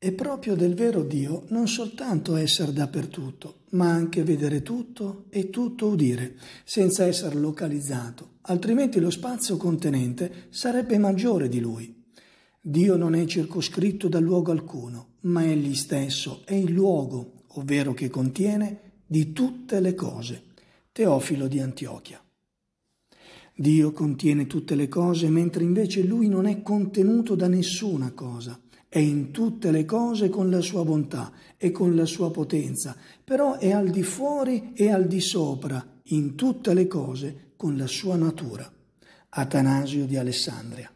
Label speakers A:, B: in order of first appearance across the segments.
A: È proprio del vero Dio non soltanto essere dappertutto, ma anche vedere tutto e tutto udire, senza essere localizzato, altrimenti lo spazio contenente sarebbe maggiore di lui. Dio non è circoscritto da luogo alcuno, ma egli stesso è il luogo, ovvero che contiene, di tutte le cose. Teofilo di Antiochia. Dio contiene tutte le cose, mentre invece lui non è contenuto da nessuna cosa è in tutte le cose con la sua bontà e con la sua potenza, però è al di fuori e al di sopra, in tutte le cose con la sua natura. Atanasio di Alessandria.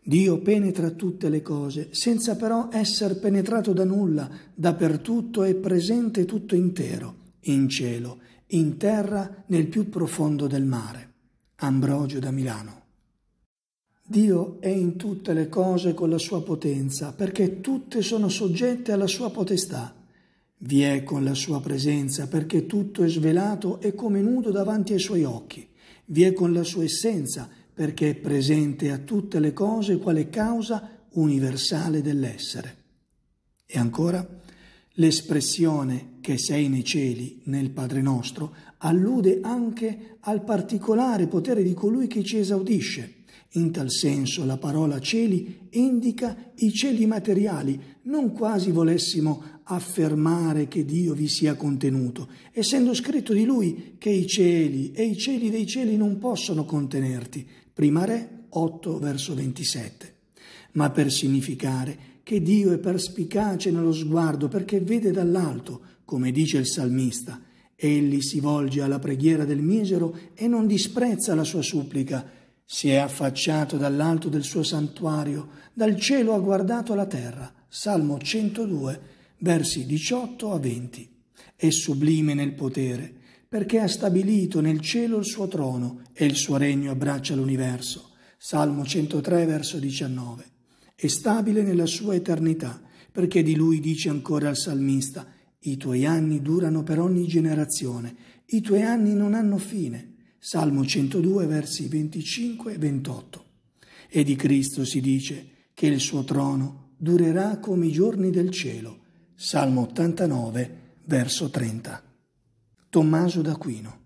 A: Dio penetra tutte le cose, senza però essere penetrato da nulla, dappertutto è presente tutto intero, in cielo, in terra, nel più profondo del mare. Ambrogio da Milano. Dio è in tutte le cose con la sua potenza, perché tutte sono soggette alla sua potestà. Vi è con la sua presenza, perché tutto è svelato e come nudo davanti ai suoi occhi. Vi è con la sua essenza, perché è presente a tutte le cose quale causa universale dell'essere. E ancora, l'espressione che sei nei cieli nel Padre nostro allude anche al particolare potere di colui che ci esaudisce in tal senso la parola cieli indica i cieli materiali, non quasi volessimo affermare che Dio vi sia contenuto, essendo scritto di lui che i cieli e i cieli dei cieli non possono contenerti. Prima Re 8 verso 27. Ma per significare che Dio è perspicace nello sguardo perché vede dall'alto, come dice il salmista, egli si volge alla preghiera del misero e non disprezza la sua supplica, si è affacciato dall'alto del suo santuario, dal cielo ha guardato la terra. Salmo 102, versi 18 a 20. È sublime nel potere, perché ha stabilito nel cielo il suo trono e il suo regno abbraccia l'universo. Salmo 103, verso 19. È stabile nella sua eternità, perché di lui dice ancora il salmista, i tuoi anni durano per ogni generazione, i tuoi anni non hanno fine. Salmo 102 versi 25 e 28. E di Cristo si dice che il suo trono durerà come i giorni del cielo. Salmo 89 verso 30. Tommaso d'Aquino.